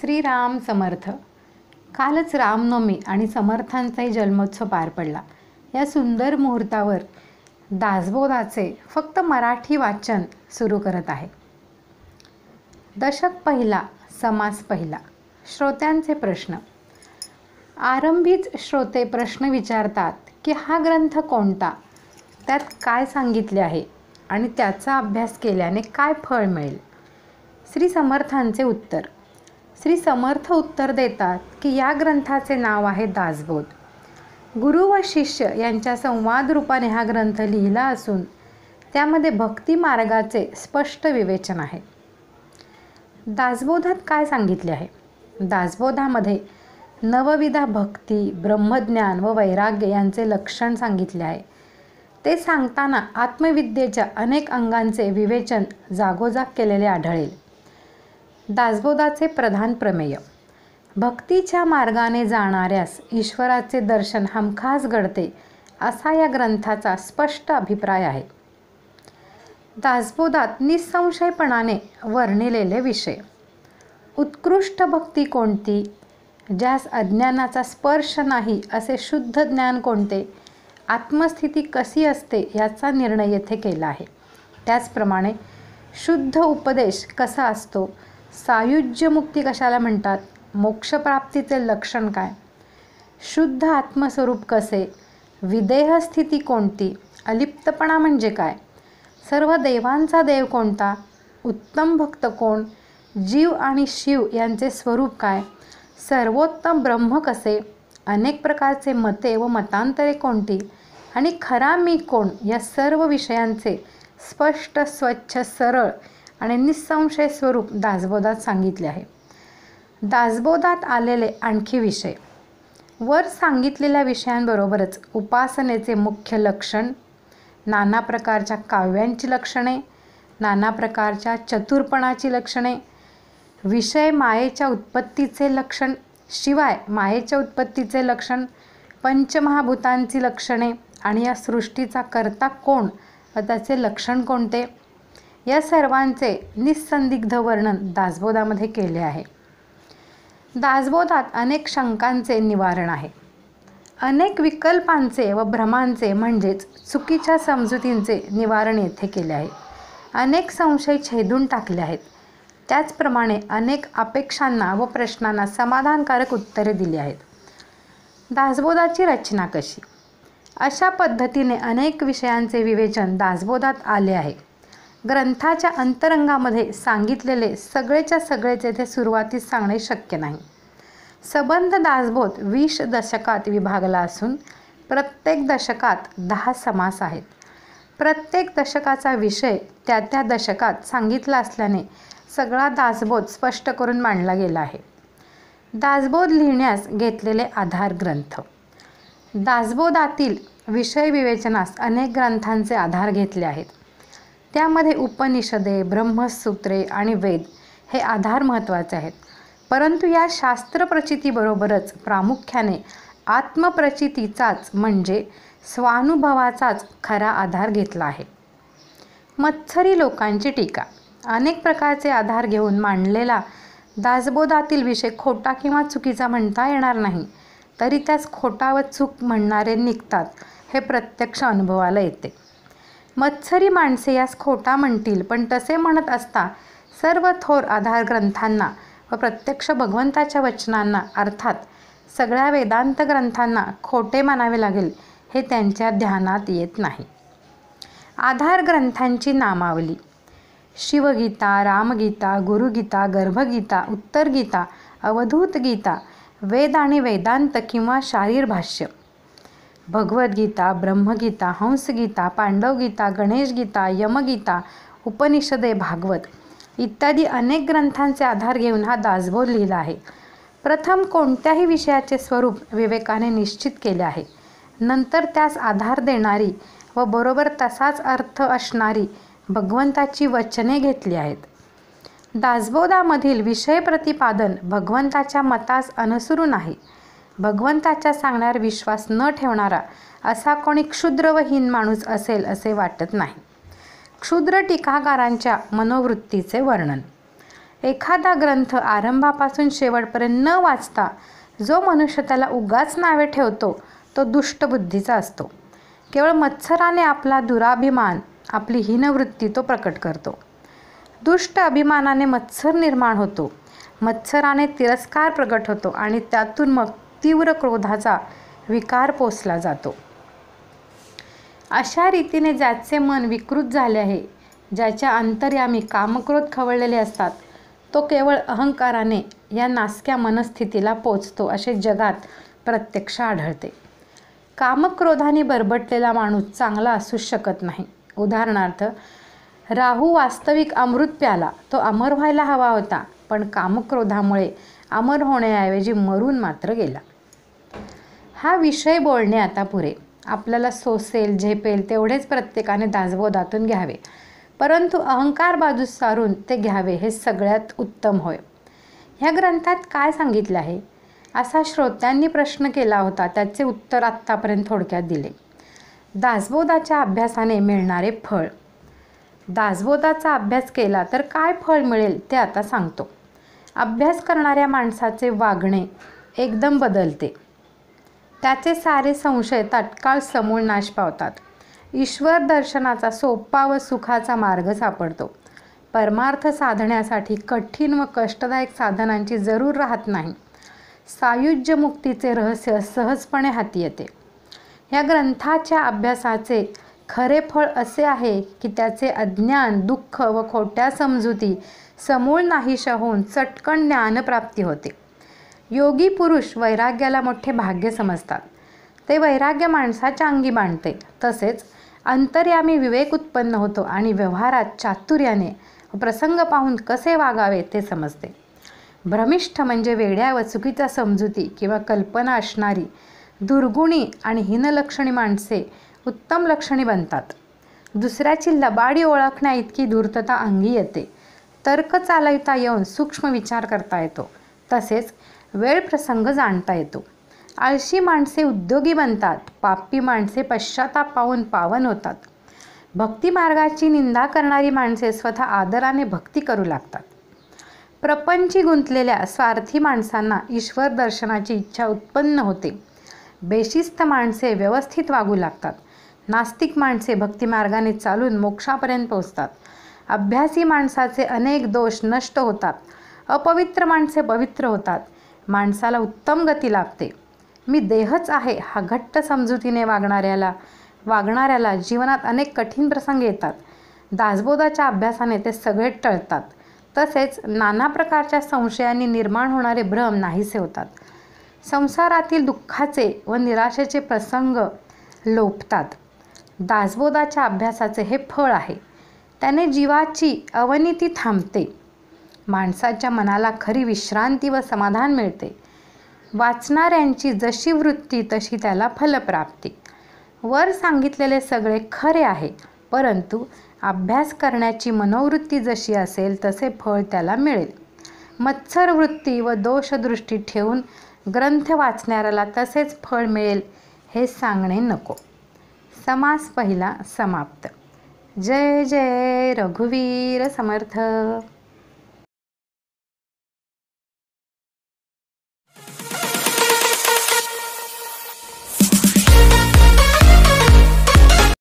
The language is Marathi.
श्रीराम समर्थ कालच रामनवमी आणि समर्थांचाही जन्मोत्सव पार पडला या सुंदर मुहूर्तावर दासबोधाचे फक्त मराठी वाचन सुरू करत आहे दशक पहिला समास पहिला श्रोत्यांचे प्रश्न आरंभीच श्रोते प्रश्न विचारतात की हा ग्रंथ कोणता त्यात काय सांगितले आहे आणि त्याचा अभ्यास केल्याने काय फळ मिळेल श्री समर्थांचे उत्तर श्री समर्थ उत्तर देतात की या ग्रंथाचे नाव आहे दासबोध गुरु व शिष्य यांच्या संवाद रूपाने हा ग्रंथ लिहिला असून त्यामध्ये भक्ती मार्गाचे स्पष्ट विवेचन आहे दासबोधात काय सांगितले आहे दासबोधामध्ये नवविधा भक्ती ब्रह्मज्ञान व वैराग्य यांचे लक्षण सांगितले आहे ते सांगताना आत्मविद्येच्या अनेक अंगांचे विवेचन जागोजाग केलेले आढळेल दासबोधाचे प्रधान प्रमेय भक्तीच्या मार्गाने जाणाऱ्यास ईश्वराचे दर्शन हमखास घडते असा या ग्रंथाचा स्पष्ट अभिप्राय आहे दासबोधात निसंशयपणाने वर्णिलेले विषय उत्कृष्ट भक्ती कोणती ज्यास अज्ञानाचा स्पर्श नाही असे शुद्ध ज्ञान कोणते आत्मस्थिती कशी असते याचा निर्णय येथे केला आहे त्याचप्रमाणे शुद्ध उपदेश कसा असतो सायुज्य मुक्ती कशाला म्हणतात मोक्षप्राप्तीचे लक्षण काय शुद्ध आत्मस्वरूप कसे विदेहस्थिती कोणती अलिप्तपणा म्हणजे काय सर्व देवांचा देव कोणता उत्तम भक्त कोण जीव आणि शिव यांचे स्वरूप काय सर्वोत्तम ब्रह्म कसे अनेक प्रकारचे मते व मतांतरे कोणती आणि खरा मी कोण या सर्व विषयांचे स्पष्ट स्वच्छ सरळ आणि निसंशय स्वरूप दासबोधात सांगितले आहे दासबोधात आलेले आणखी विषय वर सांगितलेल्या विषयांबरोबरच उपासनेचे मुख्य लक्षण नाना प्रकारच्या काव्यांची लक्षणे नाना प्रकारच्या चतुरपणाची लक्षणे विषय मायेच्या उत्पत्तीचे लक्षण शिवाय मायेच्या उत्पत्तीचे लक्षण पंचमहाभूतांची लक्षणे आणि या सृष्टीचा करता कोण व त्याचे लक्षण कोणते या सर्वांचे निसंदिग्ध वर्णन दासबोधामध्ये केले आहे दासबोधात अनेक शंकांचे निवारण आहे अनेक विकल्पांचे व भ्रमांचे म्हणजेच चुकीच्या समजुतींचे निवारण येथे केले आहे अनेक संशय छेदून टाकले आहेत त्याचप्रमाणे अनेक अपेक्षांना व प्रश्नांना समाधानकारक उत्तरे दिली आहेत दासबोधाची रचना कशी अशा पद्धतीने अनेक विषयांचे विवेचन दासबोधात आले आहे ग्रंथाच्या अंतरंगामध्ये सांगितलेले सगळेच्या सगळेच येथे सुरुवातीस सांगणे शक्य नाही सबंध दासबोध वीस दशकात विभागला असून प्रत्येक दशकात दहा समास आहेत प्रत्येक दशकाचा विषय त्या त्या दशकात सांगितला असल्याने सगळा दासबोध स्पष्ट करून मांडला गेला आहे दासबोध लिहिण्यास घेतलेले आधार ग्रंथ दासबोधातील विषय विवेचनास अनेक ग्रंथांचे आधार घेतले आहेत त्यामध्ये उपनिषदे ब्रह्मसूत्रे आणि वेद हे आधार महत्त्वाचे आहेत परंतु या शास्त्रप्रचितीबरोबरच प्रामुख्याने आत्मप्रचितीचाच म्हणजे स्वानुभवाचाच खरा आधार घेतला आहे मत्सरी लोकांची टीका अनेक प्रकारचे आधार घेऊन मांडलेला दासबोधातील विषय खोटा किंवा चुकीचा म्हणता येणार नाही तरी त्यास खोटा व चूक म्हणणारे निघतात हे प्रत्यक्ष अनुभवाला येते मत्सरी माणसे यास खोटा म्हणतील पण तसे म्हणत असता सर्व थोर आधार ग्रंथांना व प्रत्यक्ष भगवंताच्या वचनांना अर्थात सगळ्या वेदांत ग्रंथांना खोटे मानावे लागेल हे त्यांच्या ध्यानात येत नाही आधार ग्रंथांची नामावली शिवगीता रामगीता गुरुगीता गर्भगीता उत्तरगीता अवधूत गीता वेद आणि वेदांत किंवा शारीर भाष्य भगवद्गीता ब्रह्मगीता हंसगीता पांडवगीता गणेशगीता यमगीता उपनिषदे भागवत इत्यादी अनेक ग्रंथांचे आधार घेऊन हा दासबोध लिहिला आहे प्रथम कोणत्याही विषयाचे स्वरूप विवेकाने निश्चित केले आहे नंतर त्यास आधार देणारी व बरोबर तसाच अर्थ असणारी भगवंताची वचने घेतली आहेत दासबोधामधील विषय प्रतिपादन भगवंताच्या मतास अनुसरून आहे भगवंताच्या सांगण्यावर विश्वास न ठेवणारा असा कोणी क्षुद्र व हीन माणूस असेल असे वाटत नाही क्षुद्र टीकाकारांच्या मनोवृत्तीचे वर्णन एखादा ग्रंथ आरंभापासून शेवटपर्यंत न वाचता जो मनुष्य त्याला उगाच नावे ठेवतो तो दुष्टबुद्धीचा असतो केवळ मत्सराने आपला दुराभिमान आपली हीनवृत्ती तो प्रकट करतो दुष्ट अभिमानाने मत्सर निर्माण होतो मत्सराने तिरस्कार प्रकट होतो आणि त्यातून मग तीव्र क्रोधाचा विकार पोसला जातो अशा रीतीने ज्याचे मन विकृत झाले आहे ज्याच्या अंतर्यामी कामक्रोध खवळलेले असतात तो केवळ अहंकाराने या नासक्या मनस्थितीला पोचतो असे जगात प्रत्यक्ष आढळते कामक्रोधाने बरबटलेला माणूस चांगला असूच शकत नाही उदाहरणार्थ राहू वास्तविक अमृत प्याला तो अमर व्हायला हवा होता पण कामक्रोधामुळे अमर होण्याऐवजी मरून मात्र गेला हा विषय बोलणे आता पुरे आपल्याला सोसेल झेपेल तेवढेच प्रत्येकाने दासबोधातून घ्यावे परंतु अहंकार बाजू सारून ते घ्यावे हे सगळ्यात उत्तम होय ह्या ग्रंथात काय सांगितलं आहे असा श्रोत्यांनी प्रश्न केला होता त्याचे उत्तर आत्तापर्यंत थोडक्यात दिले दासबोधाच्या अभ्यासाने मिळणारे फळ दासबोधाचा अभ्यास केला तर काय फळ मिळेल ते आता सांगतो अभ्यास करणाऱ्या माणसाचे वागणे एकदम बदलते त्याचे सारे संशय तत्काळ समूळ नाश पावतात ईश्वर दर्शनाचा सोपा व सुखाचा मार्ग सापडतो परमार्थ साधण्यासाठी कठीण व कष्टदायक साधनांची जरूर राहत नाही सायुज्य मुक्तीचे रहस्य सहजपणे हाती येते या ग्रंथाच्या अभ्यासाचे खरे फळ असे आहे की त्याचे अज्ञान दुःख व खोट्या समजुती समूळ नाहीशा होऊन चटकन ज्ञानप्राप्ती होते योगी पुरुष वैराग्याला मोठे भाग्य समजतात ते वैराग्य माणसाच्या अंगी बांधते तसेच अंतर्यामी विवेक उत्पन्न होतो आणि व्यवहारात चातुर्याने प्रसंग पाहून कसे वागावे ते समजते भ्रमिष्ठ म्हणजे वेड्या व चुकीच्या समजुती किंवा कल्पना असणारी दुर्गुणी आणि हिनलक्षणी माणसे उत्तम लक्षणी बनतात दुसऱ्याची लबाडी ओळखण्या इतकी धूर्तता अंगी येते तर्क चालवता येऊन सूक्ष्म विचार करता येतो तसेच वेळ प्रसंग जाणता येतो आळशी माणसे उद्योगी बनतात पापी माणसे पश्चाताप पाहून पावन होतात भक्ती निंदा करणारी माणसे स्वतः आदराने भक्ती करू लागतात प्रपंची गुंतलेल्या स्वार्थी माणसांना ईश्वर दर्शनाची इच्छा उत्पन्न होते बेशिस्त माणसे व्यवस्थित वागू लागतात नास्तिक माणसे भक्तिमार्गाने चालून मोक्षापर्यंत पोहोचतात अभ्यासी माणसाचे अनेक दोष नष्ट होतात अपवित्र माणसे पवित्र होतात माणसाला उत्तम गती लाभते मी देहच आहे हा घट्ट समजुतीने वागणाऱ्याला वागणाऱ्याला जीवनात अनेक कठीण प्रसंग येतात दासबोधाच्या अभ्यासाने ते सगळे टळतात तसेच नाना प्रकारच्या संशयांनी निर्माण होणारे भ्रम नाहीसे होतात संसारातील दुःखाचे व निराशेचे प्रसंग लोपतात दासबोधाच्या अभ्यासाचे हे फळ आहे त्याने जीवाची अवनीती थांबते माणसाच्या मनाला खरी विश्रांती व समाधान मिळते वाचणाऱ्यांची जशी वृत्ती तशी त्याला फलप्राप्ती वर सांगितलेले सगळे खरे आहे परंतु अभ्यास करण्याची मनोवृत्ती जशी असेल तसे फळ त्याला मिळेल मत्सर वृत्ती व दोषदृष्टी ठेवून ग्रंथ वाचणाऱ्याला तसेच फळ मिळेल हे सांगणे नको समास पहिला समाप्त जय जय रघुवीर समर्थ